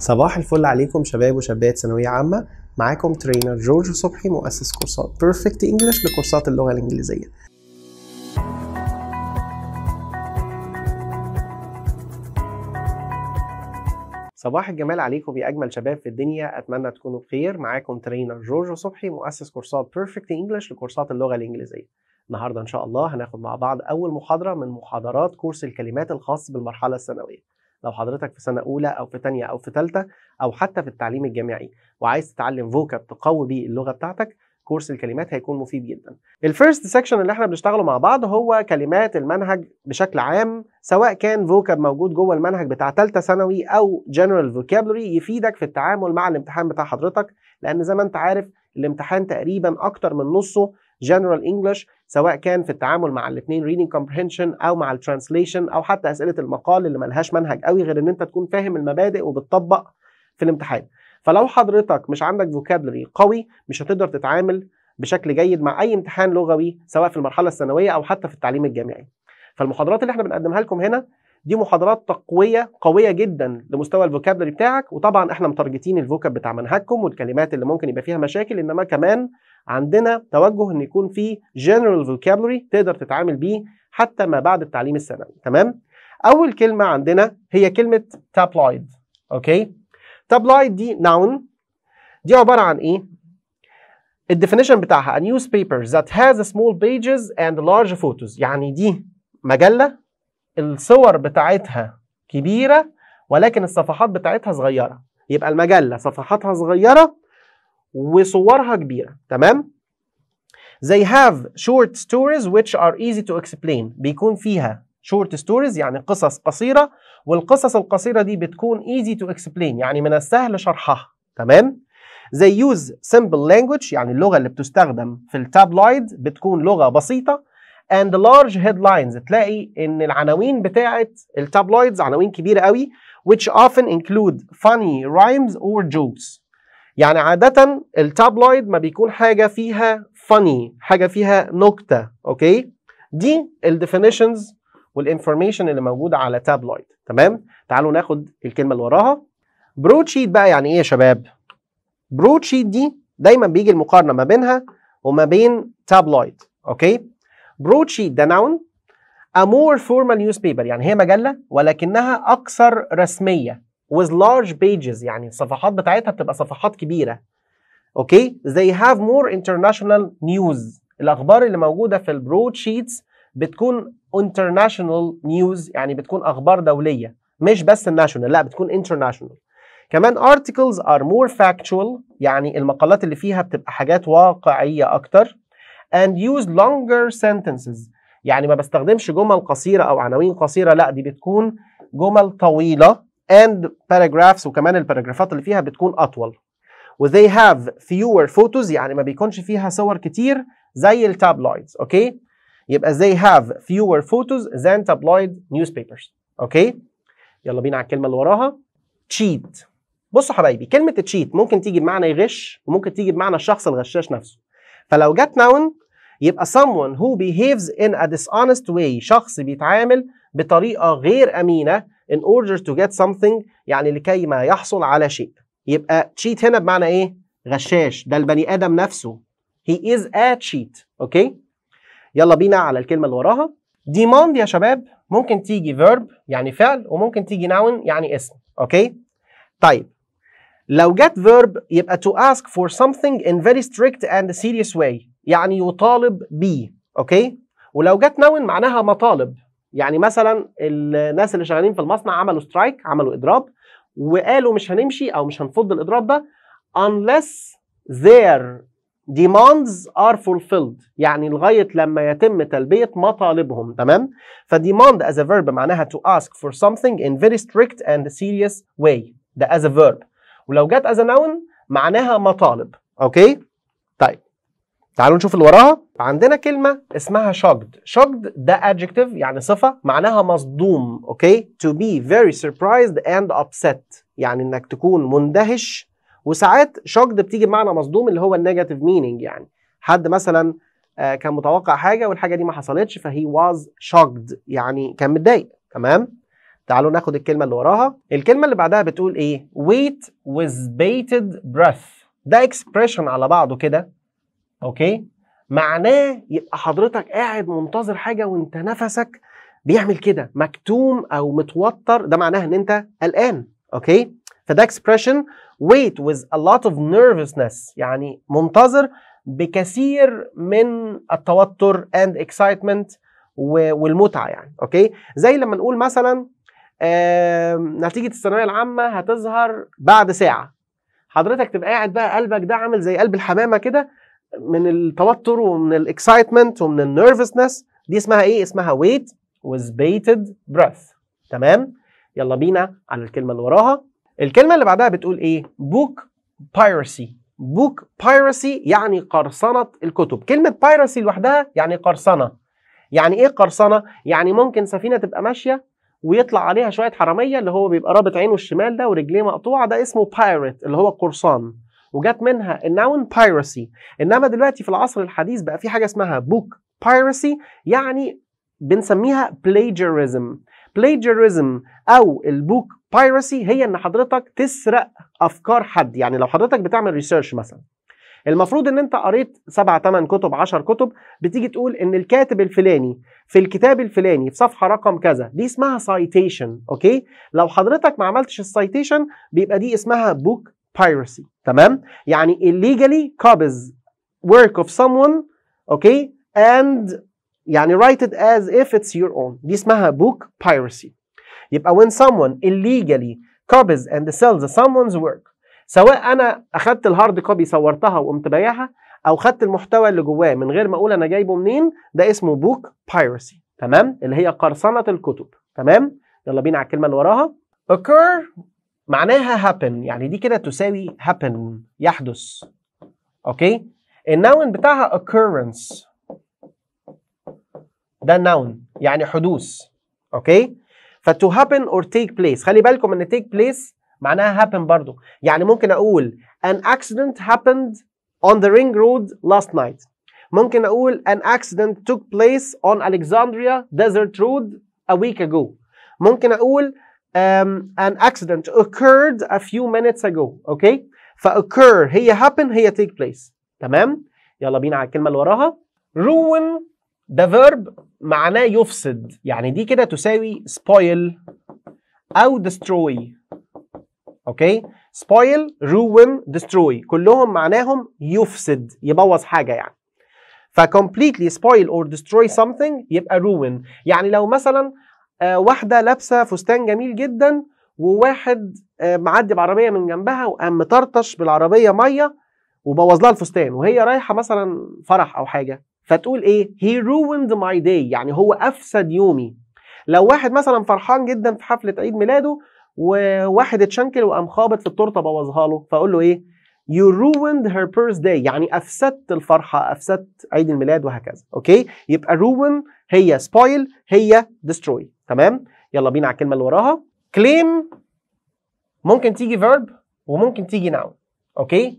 صباح الفل عليكم شباب وشابات ثانوية عامة معاكم ترينر جورج صبحي مؤسس كورسات بيرفكت انجلش لكورسات اللغة الإنجليزية صباح الجمال عليكم يا أجمل شباب في الدنيا أتمنى تكونوا بخير معاكم ترينر جورج صبحي مؤسس كورسات بيرفكت انجلش لكورسات اللغة الإنجليزية النهاردة إن شاء الله هناخد مع بعض أول محاضرة من محاضرات كورس الكلمات الخاص بالمرحلة الثانوية لو حضرتك في سنه اولى او في ثانيه او في ثالثه او حتى في التعليم الجامعي وعايز تتعلم فوكاب تقوي بيه اللغه بتاعتك كورس الكلمات هيكون مفيد جدا الفيرست سيكشن اللي احنا بنشتغله مع بعض هو كلمات المنهج بشكل عام سواء كان فوكاب موجود جوه المنهج بتاع ثالثه ثانوي او جنرال فوكابلري يفيدك في التعامل مع الامتحان بتاع حضرتك لان زي ما انت عارف الامتحان تقريبا اكتر من نصه جنرال انجلش سواء كان في التعامل مع الاثنين ريدنج كومبريهنشن او مع الترانسليشن او حتى اسئله المقال اللي ملهاش منهج قوي غير ان انت تكون فاهم المبادئ وبتطبق في الامتحان فلو حضرتك مش عندك فوكابلري قوي مش هتقدر تتعامل بشكل جيد مع اي امتحان لغوي سواء في المرحله الثانويه او حتى في التعليم الجامعي فالمحاضرات اللي احنا بنقدمها لكم هنا دي محاضرات تقويه قويه جدا لمستوى الفوكابلري بتاعك وطبعا احنا مترجتين الفوكاب بتاع منهجكم والكلمات اللي ممكن يبقى فيها مشاكل انما كمان عندنا توجه ان يكون في جنرال فوكابلري تقدر تتعامل بيه حتى ما بعد التعليم الثانوي تمام اول كلمه عندنا هي كلمه تابلويد اوكي تابلويد دي ناون دي عباره عن ايه الديفينيشن بتاعها a newspaper that has small pages and large photos يعني دي مجله الصور بتاعتها كبيره ولكن الصفحات بتاعتها صغيره يبقى المجله صفحاتها صغيره وصورها كبيرة تمام؟ They have short stories which are easy to explain بيكون فيها short stories يعني قصص قصيرة والقصص القصيرة دي بتكون easy to explain يعني من السهل شرحها تمام؟ They use simple language يعني اللغة اللي بتستخدم في التابلويد بتكون لغة بسيطة and large headlines تلاقي ان العناوين بتاعه التابلويدز عناوين كبيره قوي which often include funny rhymes or jokes يعني عادة التابلويد ما بيكون حاجة فيها funny حاجة فيها نكتة أوكي دي الديفينيشنز والانفورميشن اللي موجودة على تابلويد تمام تعالوا ناخد الكلمة اللي وراها بروتشيت بقى يعني إيه يا شباب بروتشيت دي دايما بيجي المقارنة ما بينها وما بين تابلويد أوكي بروتشيت ده نون A more formal newspaper يعني هي مجلة ولكنها أكثر رسمية with large pages يعني الصفحات بتاعتها بتبقى صفحات كبيره اوكي they have more international news الاخبار اللي موجوده في البرود شيتس بتكون international news يعني بتكون اخبار دوليه مش بس الناشونال لا بتكون international كمان articles are more factual يعني المقالات اللي فيها بتبقى حاجات واقعيه اكتر and use longer sentences يعني ما بستخدمش جمل قصيره او عناوين قصيره لا دي بتكون جمل طويله and paragraphs وكمان الباراجرافات اللي فيها بتكون أطول وthey they have fewer photos يعني ما بيكونش فيها صور كتير زي التابلويدز أوكي يبقى they have fewer photos than tabloid newspapers أوكي يلا بينا على الكلمة اللي وراها cheat بصوا حبايبي كلمة تشيت ممكن تيجي بمعنى يغش وممكن تيجي بمعنى الشخص الغشاش نفسه فلو جت نون يبقى someone who behaves in a dishonest way شخص بيتعامل بطريقة غير أمينة in order to get something يعني لكي ما يحصل على شيء يبقى cheat هنا بمعنى ايه غشاش ده البني ادم نفسه he is a cheat اوكي okay? يلا بينا على الكلمه اللي وراها demand يا شباب ممكن تيجي verb يعني فعل وممكن تيجي noun يعني اسم اوكي okay? طيب لو جت verb يبقى to ask for something in very strict and serious way يعني يطالب بيه اوكي okay? ولو جت noun معناها مطالب يعني مثلا الناس اللي شغالين في المصنع عملوا سترايك عملوا اضراب وقالوا مش هنمشي او مش هنفض الاضراب ده unless their demands are fulfilled يعني لغايه لما يتم تلبيه مطالبهم تمام فديماند as a verb معناها to ask for something in very strict and serious way ده as a verb ولو جت as a noun معناها مطالب اوكي طيب تعالوا نشوف اللي وراها عندنا كلمة اسمها shocked shocked ده adjective يعني صفة معناها مصدوم اوكي to be very surprised and upset يعني انك تكون مندهش وساعات shocked بتيجي بمعنى مصدوم اللي هو النيجاتيف مينينج يعني حد مثلا آه، كان متوقع حاجة والحاجة دي ما حصلتش فهي was shocked يعني كان متضايق تمام تعالوا ناخد الكلمة اللي وراها الكلمة اللي بعدها بتقول ايه wait with bated breath ده expression على بعضه كده اوكي معناه يبقى حضرتك قاعد منتظر حاجه وانت نفسك بيعمل كده مكتوم او متوتر ده معناه ان انت قلقان اوكي فده expression wait with a lot of nervousness يعني منتظر بكثير من التوتر and excitement والمتعه يعني اوكي زي لما نقول مثلا نتيجه الثانويه العامه هتظهر بعد ساعه حضرتك تبقى قاعد بقى قلبك ده عامل زي قلب الحمامه كده من التوتر ومن الاكسايتمنت ومن النيرفسنس دي اسمها ايه؟ اسمها ويت وزبيتد بريث تمام؟ يلا بينا على الكلمه اللي وراها الكلمه اللي بعدها بتقول ايه؟ بوك بايرسي بوك بايرسي يعني قرصنه الكتب كلمه بايرسي لوحدها يعني قرصنه يعني ايه قرصنه؟ يعني ممكن سفينه تبقى ماشيه ويطلع عليها شويه حراميه اللي هو بيبقى رابط عينه الشمال ده ورجليه مقطوعه ده اسمه بايرت اللي هو قرصان وجت منها النون بايرسي انما دلوقتي في العصر الحديث بقى في حاجه اسمها بوك بايرسي يعني بنسميها بلاجيريزم بلاجيريزم او البوك بايرسي هي ان حضرتك تسرق افكار حد يعني لو حضرتك بتعمل ريسيرش مثلا المفروض ان انت قريت سبع تمن كتب 10 كتب بتيجي تقول ان الكاتب الفلاني في الكتاب الفلاني في صفحه رقم كذا دي اسمها سايتيشن اوكي لو حضرتك ما عملتش السايتيشن بيبقى دي اسمها بوك piracy تمام يعني illegally copies work of someone okay and يعني write it as if it's your own دي اسمها book piracy يبقى when someone illegally copies and sells someone's work سواء انا اخدت الهارد كوبي صورتها وقمت بايعها او خدت المحتوى اللي جواه من غير ما اقول انا جايبه منين ده اسمه بوك بايرسي تمام اللي هي قرصنه الكتب تمام يلا بينا على الكلمه اللي وراها occur معناها happen يعني دي كده تساوي happen يحدث اوكي النون بتاعها occurrence ده noun يعني حدوث اوكي ف to happen or take place خلي بالكم ان take place معناها happen برضو يعني ممكن اقول an accident happened on the ring road last night ممكن اقول an accident took place on Alexandria desert road a week ago ممكن اقول um, an accident occurred a few minutes ago okay ف occur هي happen هي take place تمام يلا بينا على الكلمه اللي وراها ruin ده verb معناه يفسد يعني دي كده تساوي spoil او destroy اوكي spoil ruin destroy كلهم معناهم يفسد يبوظ حاجه يعني ف completely spoil or destroy something يبقى ruin يعني لو مثلا آه، واحده لابسه فستان جميل جدا وواحد آه، معدي بعربيه من جنبها وقام مطرطش بالعربيه ميه وبوظ لها الفستان وهي رايحه مثلا فرح او حاجه فتقول ايه هي ruined ماي داي يعني هو افسد يومي لو واحد مثلا فرحان جدا في حفله عيد ميلاده وواحد اتشنكل وقام خابط في التورته بوظها له فاقول له ايه You ruined her birthday يعني أفسدت الفرحة أفسدت عيد الميلاد وهكذا أوكي يبقى ruin هي spoil هي destroy تمام يلا بينا على الكلمة اللي وراها claim ممكن تيجي verb وممكن تيجي noun أوكي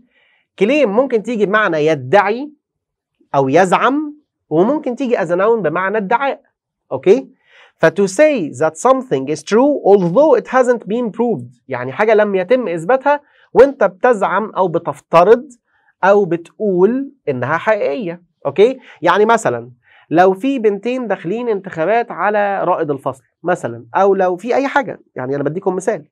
claim ممكن تيجي بمعنى يدعي أو يزعم وممكن تيجي as a noun بمعنى ادعاء أوكي فتو say that something is true although it hasn't been proved يعني حاجة لم يتم إثباتها وانت بتزعم او بتفترض او بتقول انها حقيقيه اوكي يعني مثلا لو في بنتين داخلين انتخابات على رائد الفصل مثلا او لو في اي حاجه يعني انا بديكم مثال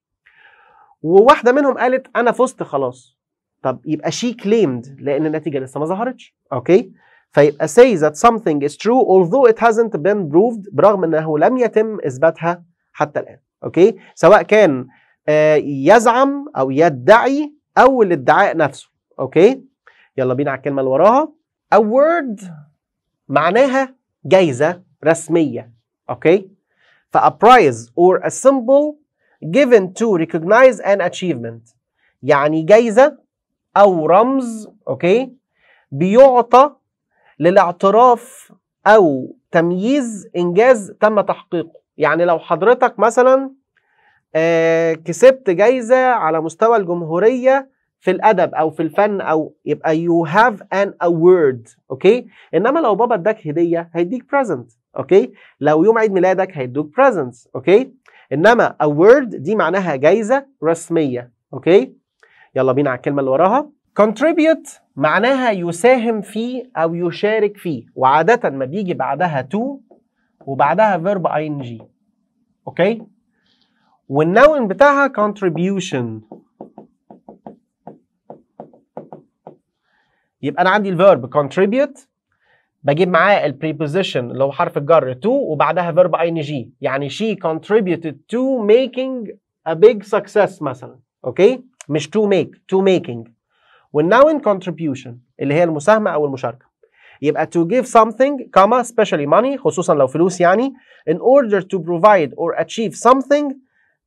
وواحده منهم قالت انا فزت خلاص طب يبقى شي كليمد لان النتيجه لسه ما ظهرتش اوكي فيبقى say that something is true although it hasn't been proved برغم انه لم يتم اثباتها حتى الان اوكي سواء كان آه، يزعم او يدعي او الادعاء نفسه اوكي يلا بينا على الكلمه اللي وراها award معناها جايزه رسميه اوكي ف a prize or a symbol given to recognize an achievement يعني جايزه او رمز اوكي بيعطى للاعتراف او تمييز انجاز تم تحقيقه يعني لو حضرتك مثلا آه كسبت جايزه على مستوى الجمهوريه في الادب او في الفن او يبقى يو هاف ان اوورد اوكي انما لو بابا اداك هديه هيديك بريزنت اوكي لو يوم عيد ميلادك هيدوك بريزنت اوكي انما اوورد دي معناها جايزه رسميه اوكي يلا بينا على الكلمه اللي وراها contribute معناها يساهم فيه او يشارك فيه وعاده ما بيجي بعدها to وبعدها verb ing اوكي والنون بتاعها contribution يبقى انا عندي الفيرب contribute بجيب معاه البريبوزيشن اللي هو حرف الجر to وبعدها فيرب ing يعني she contributed to making a big success مثلا اوكي مش to make to making والنون contribution اللي هي المساهمه او المشاركه يبقى to give something comma especially money خصوصا لو فلوس يعني in order to provide or achieve something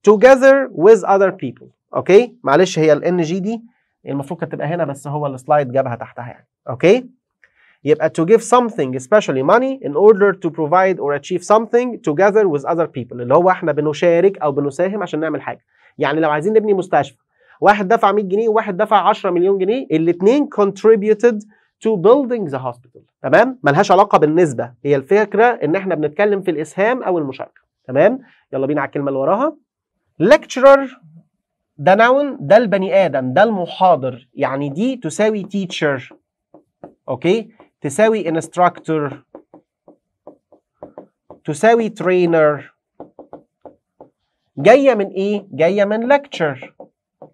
together with other people اوكي معلش هي ال NG دي المفروض كانت تبقى هنا بس هو السلايد جابها تحتها يعني اوكي يبقى to give something especially money in order to provide or achieve something together with other people اللي هو احنا بنشارك او بنساهم عشان نعمل حاجه يعني لو عايزين نبني مستشفى واحد دفع 100 جنيه وواحد دفع 10 مليون جنيه الاثنين contributed to building the hospital تمام ملهاش علاقه بالنسبه هي الفكره ان احنا بنتكلم في الاسهام او المشاركه تمام يلا بينا على الكلمه اللي وراها lecturer ده noun ده البني آدم ده المحاضر يعني دي تساوي teacher أوكي تساوي instructor تساوي trainer جاية من إيه؟ جاية من lecture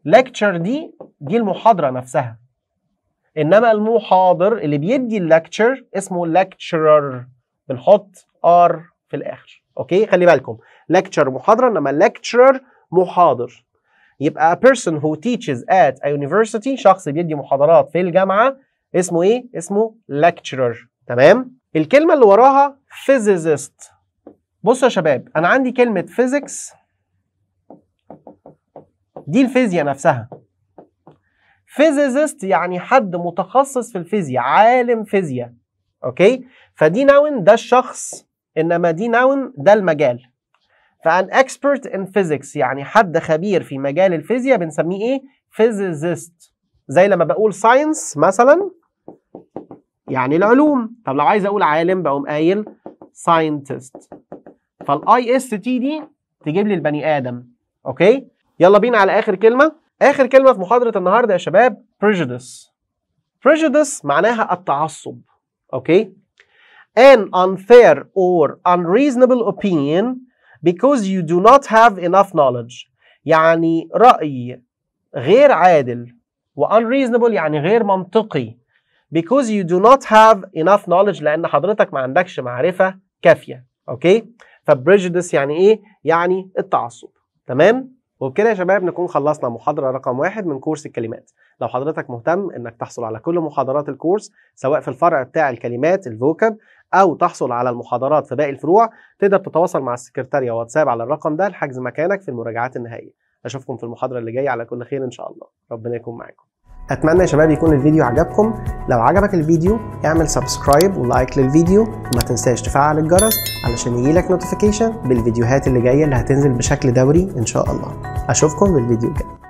lecture دي دي المحاضرة نفسها إنما المحاضر اللي بيدي اللكتشر اسمه lecturer بنحط R في الآخر أوكي خلي بالكم lecture محاضرة إنما lecturer محاضر يبقى a person who teaches at a university شخص بيدي محاضرات في الجامعة اسمه ايه؟ اسمه lecturer تمام؟ الكلمة اللي وراها physicist بصوا يا شباب أنا عندي كلمة physics دي الفيزياء نفسها physicist يعني حد متخصص في الفيزياء عالم فيزياء اوكي فدي ناون ده الشخص انما دي ناون ده المجال فان اكسبرت ان فيزيكس يعني حد خبير في مجال الفيزياء بنسميه ايه فيزيست زي لما بقول ساينس مثلا يعني العلوم طب لو عايز اقول عالم بقوم قايل ساينتست فالاي اس تي دي تجيب لي البني ادم اوكي يلا بينا على اخر كلمه اخر كلمه في محاضره النهارده يا شباب prejudice prejudice معناها التعصب اوكي an unfair or unreasonable opinion because you do not have enough knowledge يعني رأي غير عادل و unreasonable يعني غير منطقي because you do not have enough knowledge لأن حضرتك ما عندكش معرفة كافية أوكي فبريجيدس يعني إيه؟ يعني التعصب تمام؟ وبكده يا شباب نكون خلصنا محاضرة رقم واحد من كورس الكلمات لو حضرتك مهتم انك تحصل على كل محاضرات الكورس سواء في الفرع بتاع الكلمات الفوكب او تحصل على المحاضرات في باقي الفروع تقدر تتواصل مع السكرتارية واتساب على الرقم ده لحجز مكانك في المراجعات النهائية اشوفكم في المحاضرة اللي جاية على كل خير ان شاء الله ربنا يكون معاكم اتمنى يا شباب يكون الفيديو عجبكم لو عجبك الفيديو اعمل سبسكرايب ولايك للفيديو وما تنساش تفعل الجرس علشان يجيلك نوتيفيكيشن بالفيديوهات اللي جايه اللي هتنزل بشكل دوري ان شاء الله اشوفكم بالفيديو الجاي